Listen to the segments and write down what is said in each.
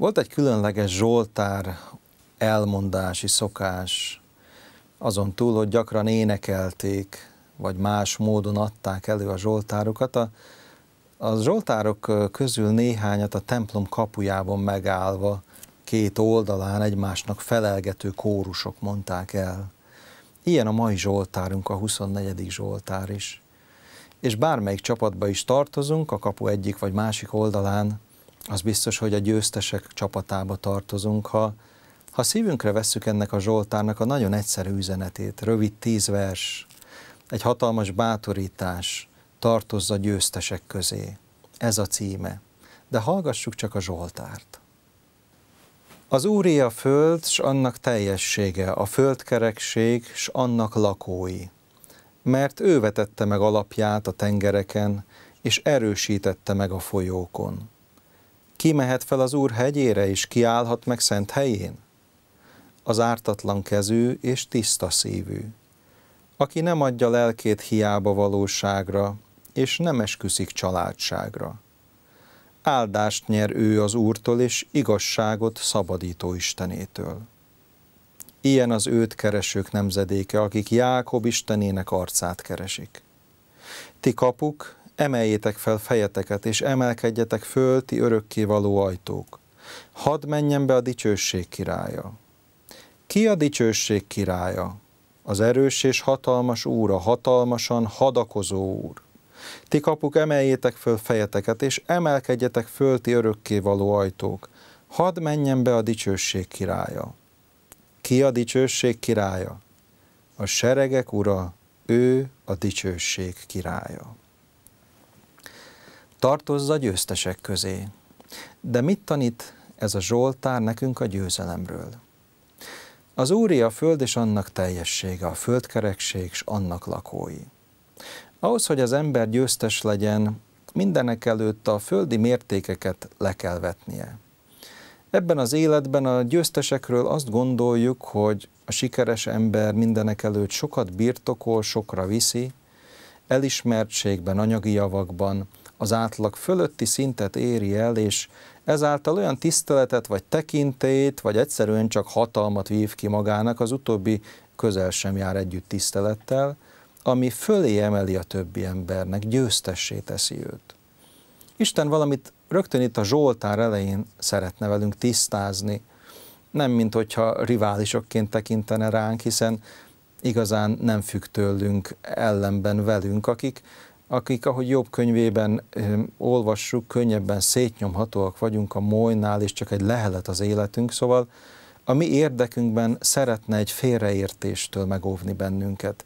Volt egy különleges Zsoltár elmondási szokás, azon túl, hogy gyakran énekelték, vagy más módon adták elő a Zsoltárokat. A, a Zsoltárok közül néhányat a templom kapujában megállva, két oldalán egymásnak felelgető kórusok mondták el. Ilyen a mai Zsoltárunk, a 24. Zsoltár is. És bármelyik csapatba is tartozunk, a kapu egyik vagy másik oldalán az biztos, hogy a győztesek csapatába tartozunk, ha, ha szívünkre vesszük ennek a Zsoltárnak a nagyon egyszerű üzenetét, rövid tíz vers, egy hatalmas bátorítás, tartozza a győztesek közé. Ez a címe. De hallgassuk csak a Zsoltárt. Az Úri a föld, s annak teljessége, a földkerekség, s annak lakói. Mert ő vetette meg alapját a tengereken, és erősítette meg a folyókon ki mehet fel az Úr hegyére, és ki állhat meg szent helyén? Az ártatlan kezű és tiszta szívű, aki nem adja lelkét hiába valóságra, és nem esküszik családságra. Áldást nyer ő az Úrtól, és igazságot szabadító Istenétől. Ilyen az őt keresők nemzedéke, akik Jákob Istenének arcát keresik. Ti kapuk, emeljétek fel fejeteket, és emelkedjetek föl, ti való ajtók. Hadd menjen be a dicsőség királya. Ki a dicsőség királya? Az erős és hatalmas úr, a hatalmasan hadakozó úr. Ti kapuk, emeljétek föl fejeteket, és emelkedjetek föl, ti való ajtók. Hadd menjen be a dicsőség királya. Ki a dicsőség királya? A seregek ura, ő a dicsőség királya tartozz a győztesek közé. De mit tanít ez a Zsoltár nekünk a győzelemről? Az Úri a föld és annak teljessége, a földkerekség és annak lakói. Ahhoz, hogy az ember győztes legyen, mindenek előtt a földi mértékeket le kell vetnie. Ebben az életben a győztesekről azt gondoljuk, hogy a sikeres ember mindenek előtt sokat birtokol, sokra viszi, elismertségben, anyagi javakban, az átlag fölötti szintet éri el, és ezáltal olyan tiszteletet, vagy tekintét, vagy egyszerűen csak hatalmat vív ki magának, az utóbbi közel sem jár együtt tisztelettel, ami fölé emeli a többi embernek, győztessé teszi őt. Isten valamit rögtön itt a Zsoltár elején szeretne velünk tisztázni, nem mint hogyha riválisokként tekintene ránk, hiszen igazán nem függ tőlünk ellenben velünk, akik akik, ahogy jobb könyvében olvassuk, könnyebben szétnyomhatóak vagyunk a molynál, és csak egy lehelet az életünk, szóval a mi érdekünkben szeretne egy félreértéstől megóvni bennünket.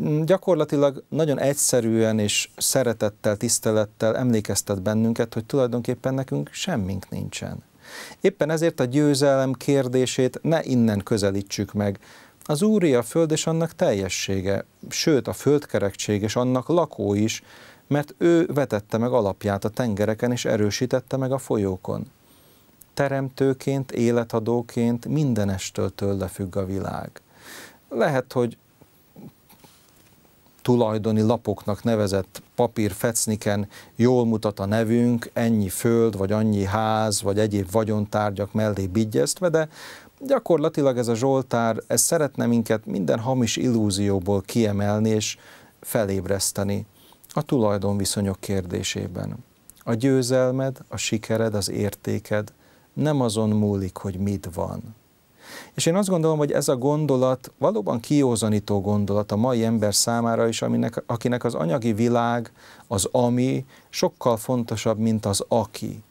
Mm, gyakorlatilag nagyon egyszerűen és szeretettel, tisztelettel emlékeztet bennünket, hogy tulajdonképpen nekünk semmink nincsen. Éppen ezért a győzelem kérdését ne innen közelítsük meg, az úri a föld és annak teljessége, sőt a földkerektség és annak lakó is, mert ő vetette meg alapját a tengereken és erősítette meg a folyókon. Teremtőként, életadóként mindenestől tőle függ a világ. Lehet, hogy tulajdoni lapoknak nevezett papír fecniken jól mutat a nevünk, ennyi föld, vagy annyi ház, vagy egyéb vagyontárgyak mellé bigyeztve, de Gyakorlatilag ez a Zsoltár, ez szeretne minket minden hamis illúzióból kiemelni és felébreszteni a tulajdonviszonyok kérdésében. A győzelmed, a sikered, az értéked nem azon múlik, hogy mit van. És én azt gondolom, hogy ez a gondolat valóban kiózanító gondolat a mai ember számára is, aminek, akinek az anyagi világ, az ami sokkal fontosabb, mint az aki.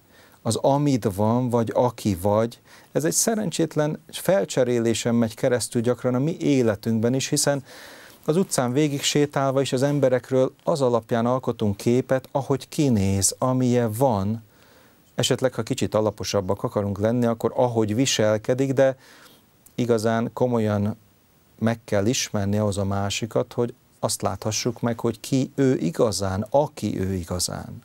Az amit van, vagy aki vagy, ez egy szerencsétlen felcserélésen megy keresztül gyakran a mi életünkben is, hiszen az utcán végig sétálva is az emberekről az alapján alkotunk képet, ahogy kinéz, amilyen van. Esetleg, ha kicsit alaposabbak akarunk lenni, akkor ahogy viselkedik, de igazán komolyan meg kell ismerni ahhoz a másikat, hogy azt láthassuk meg, hogy ki ő igazán, aki ő igazán.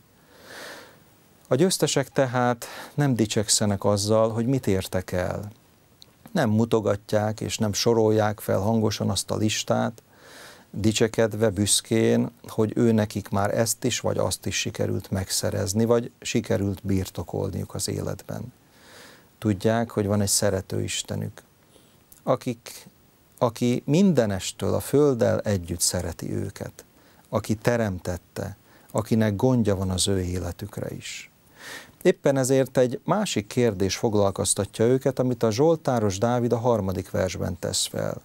A győztesek tehát nem dicsekszenek azzal, hogy mit értek el. Nem mutogatják és nem sorolják fel hangosan azt a listát, dicsekedve büszkén, hogy ő nekik már ezt is vagy azt is sikerült megszerezni, vagy sikerült birtokolniuk az életben. Tudják, hogy van egy szerető Istenük, akik, aki mindenestől a földdel együtt szereti őket, aki teremtette, akinek gondja van az ő életükre is. Éppen ezért egy másik kérdés foglalkoztatja őket, amit a Zsoltáros Dávid a harmadik versben tesz fel.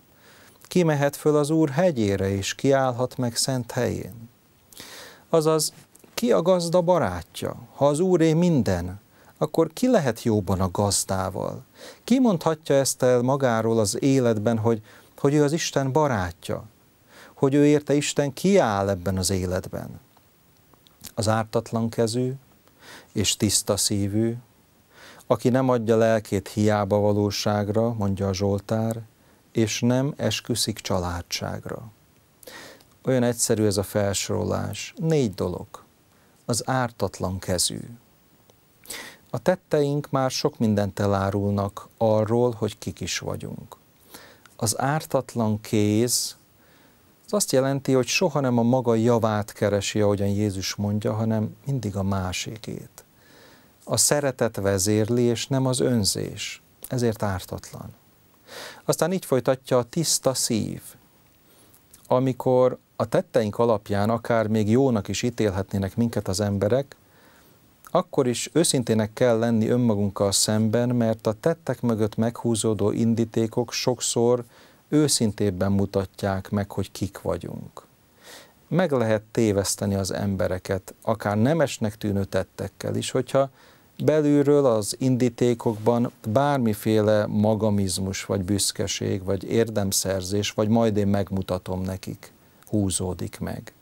Ki mehet föl az Úr hegyére, és ki állhat meg szent helyén? Azaz, ki a gazda barátja? Ha az Úré minden, akkor ki lehet jóban a gazdával? Ki mondhatja ezt el magáról az életben, hogy, hogy ő az Isten barátja? Hogy ő érte Isten kiáll ebben az életben? Az ártatlan kezű, és tiszta szívű, aki nem adja lelkét hiába valóságra, mondja a Zsoltár, és nem esküszik családságra. Olyan egyszerű ez a felsorolás. Négy dolog. Az ártatlan kezű. A tetteink már sok mindent elárulnak arról, hogy kik is vagyunk. Az ártatlan kéz ez azt jelenti, hogy soha nem a maga javát keresi, ahogyan Jézus mondja, hanem mindig a másikét. A szeretet vezérli, és nem az önzés. Ezért ártatlan. Aztán így folytatja a tiszta szív. Amikor a tetteink alapján akár még jónak is ítélhetnének minket az emberek, akkor is őszintének kell lenni önmagunkkal szemben, mert a tettek mögött meghúzódó indítékok sokszor őszintébben mutatják meg, hogy kik vagyunk. Meg lehet téveszteni az embereket, akár nemesnek tűnő tettekkel is, hogyha belülről az indítékokban bármiféle magamizmus, vagy büszkeség, vagy érdemszerzés, vagy majd én megmutatom nekik, húzódik meg.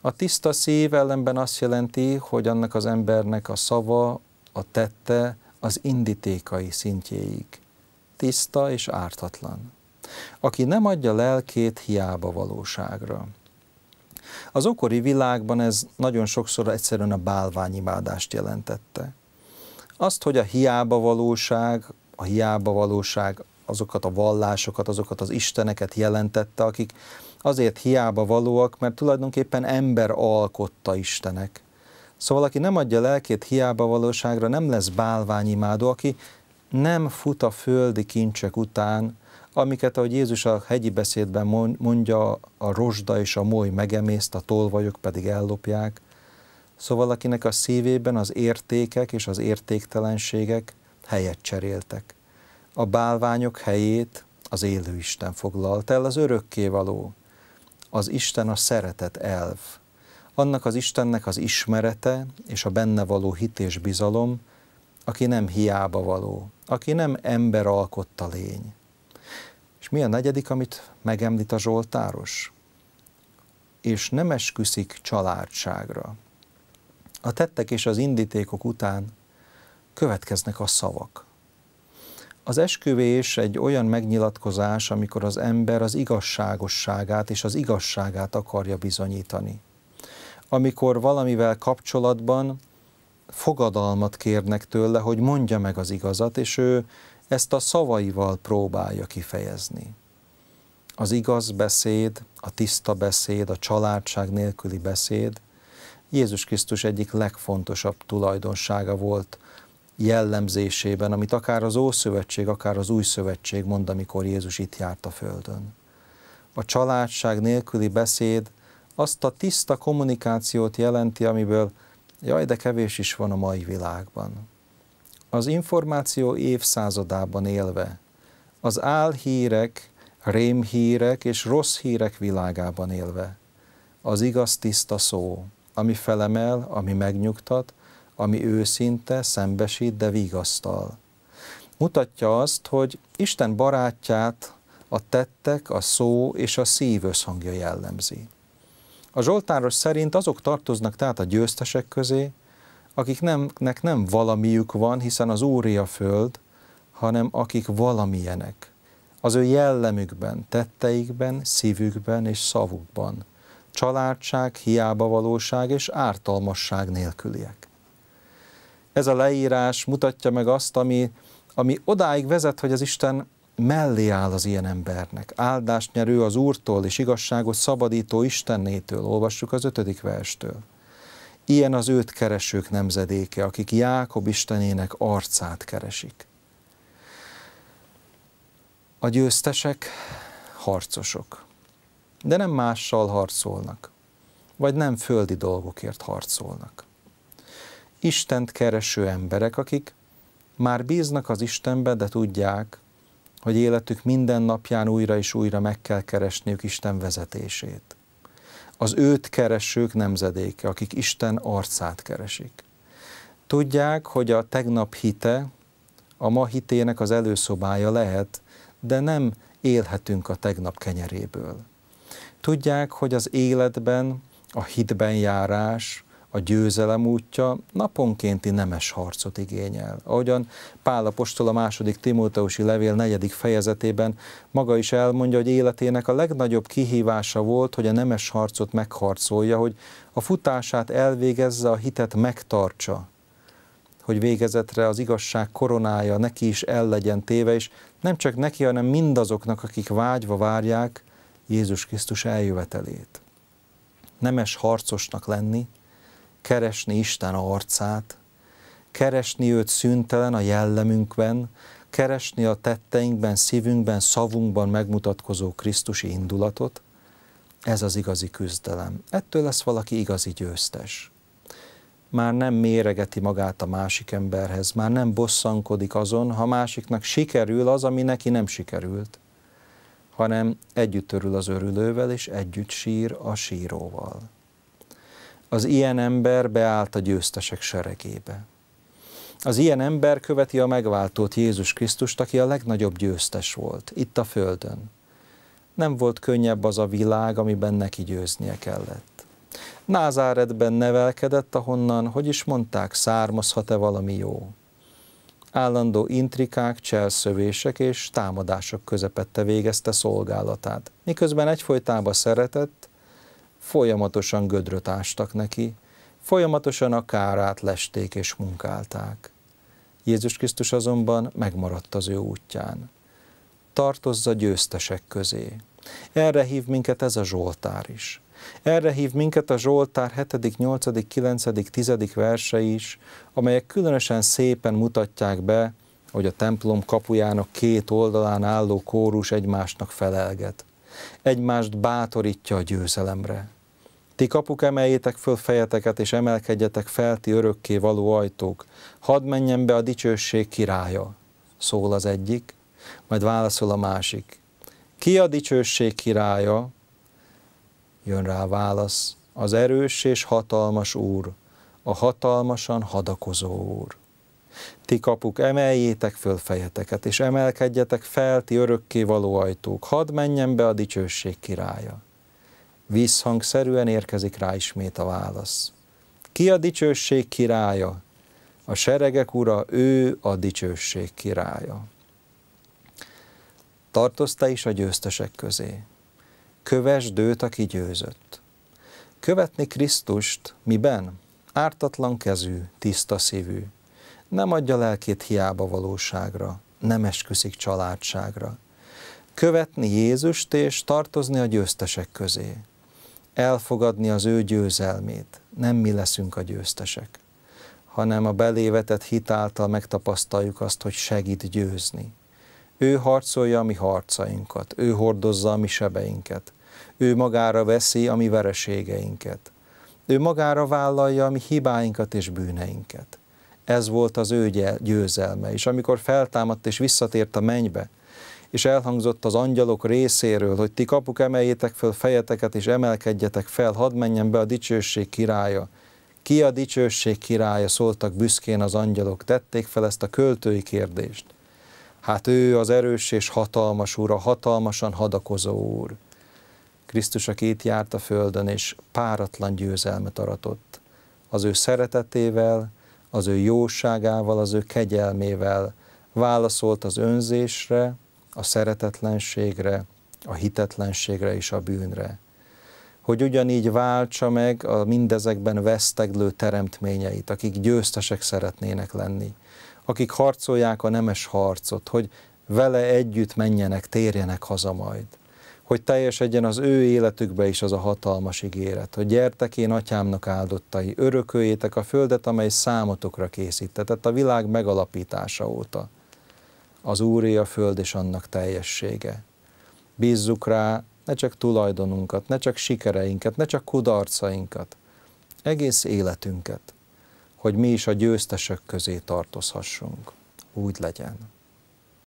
A tiszta szív ellenben azt jelenti, hogy annak az embernek a szava, a tette az indítékai szintjéig. Tiszta és ártatlan aki nem adja lelkét hiába valóságra. Az okori világban ez nagyon sokszor egyszerűen a bálványimádást jelentette. Azt, hogy a hiába valóság, a hiába valóság azokat a vallásokat, azokat az isteneket jelentette, akik azért hiába valóak, mert tulajdonképpen ember alkotta istenek. Szóval aki nem adja lelkét hiába valóságra, nem lesz bálványimádó, aki nem fut a földi kincsek után, amiket, ahogy Jézus a hegyi beszédben mondja, a rozsda és a moly megemészt, a tolvajok pedig ellopják. Szóval akinek a szívében az értékek és az értéktelenségek helyet cseréltek. A bálványok helyét az élő Isten foglalt el, az örökkévaló. Az Isten a szeretet elv. Annak az Istennek az ismerete és a benne való hit és bizalom, aki nem hiába való, aki nem ember alkotta lény, és mi a negyedik, amit megemlít a Zsoltáros? És nem esküszik családságra. A tettek és az indítékok után következnek a szavak. Az esküvés egy olyan megnyilatkozás, amikor az ember az igazságosságát és az igazságát akarja bizonyítani. Amikor valamivel kapcsolatban fogadalmat kérnek tőle, hogy mondja meg az igazat, és ő ezt a szavaival próbálja kifejezni. Az igaz beszéd, a tiszta beszéd, a családság nélküli beszéd Jézus Krisztus egyik legfontosabb tulajdonsága volt jellemzésében, amit akár az Ószövetség, akár az Új Szövetség mond, amikor Jézus itt járt a Földön. A családság nélküli beszéd azt a tiszta kommunikációt jelenti, amiből jaj, de kevés is van a mai világban az információ évszázadában élve, az álhírek, rémhírek és rossz hírek világában élve, az igaz tiszta szó, ami felemel, ami megnyugtat, ami őszinte, szembesít, de vigasztal. Mutatja azt, hogy Isten barátját a tettek, a szó és a szív összhangja jellemzi. A Zsoltáros szerint azok tartoznak tehát a győztesek közé, akiknek nem valamiük van, hiszen az Úri a föld, hanem akik valamilyenek. Az ő jellemükben, tetteikben, szívükben és szavukban. Családság, hiába valóság és ártalmasság nélküliek. Ez a leírás mutatja meg azt, ami, ami odáig vezet, hogy az Isten mellé áll az ilyen embernek. Áldást nyerő az Úrtól és igazságot szabadító Istennétől, olvassuk az ötödik verstől. Ilyen az őt keresők nemzedéke, akik Jákob Istenének arcát keresik. A győztesek harcosok, de nem mással harcolnak, vagy nem földi dolgokért harcolnak. Istent kereső emberek, akik már bíznak az Istenbe, de tudják, hogy életük minden napján újra és újra meg kell keresniük Isten vezetését az őt keresők nemzedéke, akik Isten arcát keresik. Tudják, hogy a tegnap hite a ma hitének az előszobája lehet, de nem élhetünk a tegnap kenyeréből. Tudják, hogy az életben a hitben járás, a győzelem útja naponkénti nemes harcot igényel. Ahogyan Apostol a második Timóteusi levél negyedik fejezetében maga is elmondja, hogy életének a legnagyobb kihívása volt, hogy a nemes harcot megharcolja, hogy a futását elvégezze, a hitet megtartsa, hogy végezetre az igazság koronája neki is el legyen téve, és nem csak neki, hanem mindazoknak, akik vágyva várják Jézus Krisztus eljövetelét. Nemes harcosnak lenni, keresni Isten arcát, keresni őt szüntelen a jellemünkben, keresni a tetteinkben, szívünkben, szavunkban megmutatkozó Krisztusi indulatot, ez az igazi küzdelem. Ettől lesz valaki igazi győztes. Már nem méregeti magát a másik emberhez, már nem bosszankodik azon, ha másiknak sikerül az, ami neki nem sikerült, hanem együtt örül az örülővel, és együtt sír a síróval. Az ilyen ember beállt a győztesek seregébe. Az ilyen ember követi a megváltót Jézus Krisztust, aki a legnagyobb győztes volt, itt a földön. Nem volt könnyebb az a világ, amiben neki győznie kellett. Názáredben nevelkedett, ahonnan, hogy is mondták, származhat-e valami jó. Állandó intrikák, cselszövések és támadások közepette végezte szolgálatát, miközben egyfolytában szeretett, folyamatosan gödröt ástak neki, folyamatosan a kárát lesték és munkálták. Jézus Krisztus azonban megmaradt az ő útján. Tartozza győztesek közé. Erre hív minket ez a Zsoltár is. Erre hív minket a Zsoltár 7., 8., 9., 10. verse is, amelyek különösen szépen mutatják be, hogy a templom kapujának két oldalán álló kórus egymásnak felelget. Egymást bátorítja a győzelemre. Ti kapuk emeljétek föl fejeteket, és emelkedjetek fel ti örökké való ajtók. Hadd menjen be a dicsőség királya, szól az egyik, majd válaszol a másik. Ki a dicsőség királya? Jön rá a válasz, az erős és hatalmas úr, a hatalmasan hadakozó úr. Ti kapuk, emeljétek föl fejeteket, és emelkedjetek fel ti örökké való ajtók, hadd menjen be a dicsőség királya. Vízhangszerűen érkezik rá ismét a válasz. Ki a dicsőség királya? A seregek ura, ő a dicsőség királya. Tartozta is a győztesek közé. Kövesd őt, aki győzött. Követni Krisztust miben? Ártatlan kezű, tiszta szívű. Nem adja lelkét hiába valóságra, nem esküszik családságra. Követni Jézust és tartozni a győztesek közé elfogadni az ő győzelmét. Nem mi leszünk a győztesek, hanem a belévetett hitáltal megtapasztaljuk azt, hogy segít győzni. Ő harcolja a mi harcainkat, ő hordozza a mi sebeinket, ő magára veszi a mi vereségeinket, ő magára vállalja a mi hibáinkat és bűneinket. Ez volt az ő győzelme, és amikor feltámadt és visszatért a mennybe, és elhangzott az angyalok részéről, hogy ti kapuk emeljétek föl fejeteket, és emelkedjetek fel, hadd menjen be a dicsőség királya. Ki a dicsőség királya, szóltak büszkén az angyalok, tették fel ezt a költői kérdést. Hát ő az erős és hatalmas úr, a hatalmasan hadakozó úr. Krisztus, aki itt járt a földön, és páratlan győzelmet aratott. Az ő szeretetével, az ő jóságával, az ő kegyelmével válaszolt az önzésre, a szeretetlenségre, a hitetlenségre és a bűnre. Hogy ugyanígy váltsa meg a mindezekben veszteglő teremtményeit, akik győztesek szeretnének lenni, akik harcolják a nemes harcot, hogy vele együtt menjenek, térjenek haza majd. Hogy teljesedjen az ő életükbe is az a hatalmas ígéret, hogy gyertek én atyámnak áldottai, örököljétek a földet, amely számotokra készítetett a világ megalapítása óta az Úré a föld és annak teljessége. Bízzuk rá ne csak tulajdonunkat, ne csak sikereinket, ne csak kudarcainkat, egész életünket, hogy mi is a győztesek közé tartozhassunk. Úgy legyen.